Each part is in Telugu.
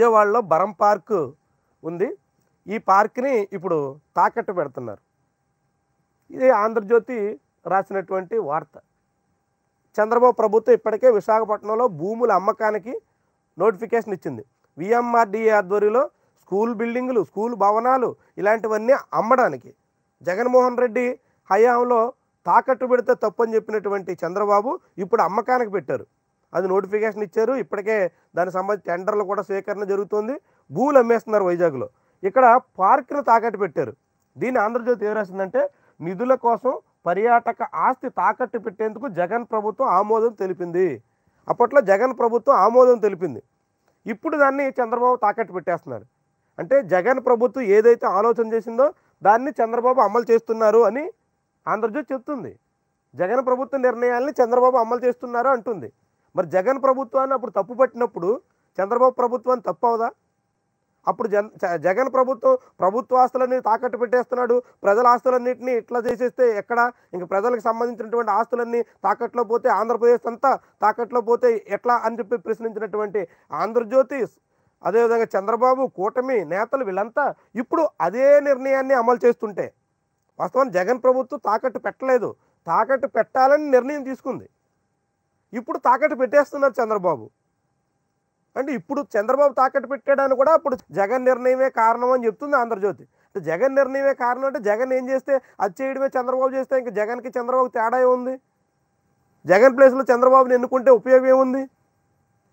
విజయవాడలో బరం పార్క్ ఉంది ఈ పార్క్ని ఇప్పుడు తాకట్టు పెడుతున్నారు ఇది ఆంధ్రజ్యోతి రాసినటువంటి వార్త చంద్రబాబు ప్రభుత్వం ఇప్పటికే విశాఖపట్నంలో భూముల అమ్మకానికి నోటిఫికేషన్ ఇచ్చింది విఎంఆర్డిఏ ఆధ్వర్యంలో స్కూల్ బిల్డింగులు స్కూల్ భవనాలు ఇలాంటివన్నీ అమ్మడానికి జగన్మోహన్ రెడ్డి హయాంలో తాకట్టు పెడితే తప్పని చెప్పినటువంటి చంద్రబాబు ఇప్పుడు అమ్మకానికి పెట్టారు అది నోటిఫికేషన్ ఇచ్చారు ఇప్పటికే దానికి సంబంధించి టెండర్లు కూడా స్వీకరణ జరుగుతుంది భూములు అమ్మేస్తున్నారు వైజాగ్లో ఇక్కడ పార్కును తాకట్టు పెట్టారు దీన్ని ఆంధ్రజ్యోతి ఏం నిధుల కోసం పర్యాటక ఆస్తి తాకట్టు పెట్టేందుకు జగన్ ప్రభుత్వం ఆమోదం తెలిపింది అప్పట్లో జగన్ ప్రభుత్వం ఆమోదం తెలిపింది ఇప్పుడు దాన్ని చంద్రబాబు తాకట్టు పెట్టేస్తున్నారు అంటే జగన్ ప్రభుత్వం ఏదైతే ఆలోచన చేసిందో దాన్ని చంద్రబాబు అమలు చేస్తున్నారు అని ఆంధ్రజ్యోతి చెప్తుంది జగన్ ప్రభుత్వ నిర్ణయాల్ని చంద్రబాబు అమలు చేస్తున్నారు అంటుంది మరి జగన్ ప్రభుత్వాన్ని అప్పుడు తప్పు పట్టినప్పుడు చంద్రబాబు ప్రభుత్వాన్ని తప్పు అవదా అప్పుడు జగన్ ప్రభుత్వం ప్రభుత్వ ఆస్తులన్నీ తాకట్టు పెట్టేస్తున్నాడు ప్రజల ఆస్తులన్నింటినీ ఇట్లా చేసేస్తే ఎక్కడ ఇంక ప్రజలకు సంబంధించినటువంటి ఆస్తులన్నీ తాకట్లో పోతే ఆంధ్రప్రదేశ్ అంతా తాకట్లో పోతే ఎట్లా అని చెప్పి ప్రశ్నించినటువంటి ఆంధ్రజ్యోతి అదేవిధంగా చంద్రబాబు కూటమి నేతలు వీళ్ళంతా ఇప్పుడు అదే నిర్ణయాన్ని అమలు చేస్తుంటే వాస్తవాన్ని జగన్ ప్రభుత్వం తాకట్టు పెట్టలేదు తాకట్టు పెట్టాలని నిర్ణయం తీసుకుంది ఇప్పుడు తాకట్టు పెట్టేస్తున్నారు చంద్రబాబు అంటే ఇప్పుడు చంద్రబాబు తాకట్టు పెట్టాడని కూడా అప్పుడు జగన్ నిర్ణయమే కారణం అని చెప్తుంది ఆంధ్రజ్యోతి అంటే జగన్ నిర్ణయమే కారణం అంటే జగన్ ఏం చేస్తే అది చేయడమే చంద్రబాబు చేస్తే ఇంకా జగన్కి చంద్రబాబు తేడా ఉంది జగన్ ప్లేస్లో చంద్రబాబుని ఎన్నుకుంటే ఉపయోగం ఏముంది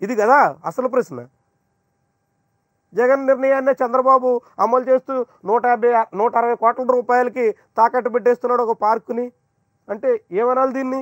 ఇది కదా అసలు ప్రశ్న జగన్ నిర్ణయాన్ని చంద్రబాబు అమలు చేస్తూ నూట యాభై నూట అరవై కోట్ల రూపాయలకి తాకట్టు పెట్టేస్తున్నాడు ఒక పార్కుని అంటే ఏమనాలి దీన్ని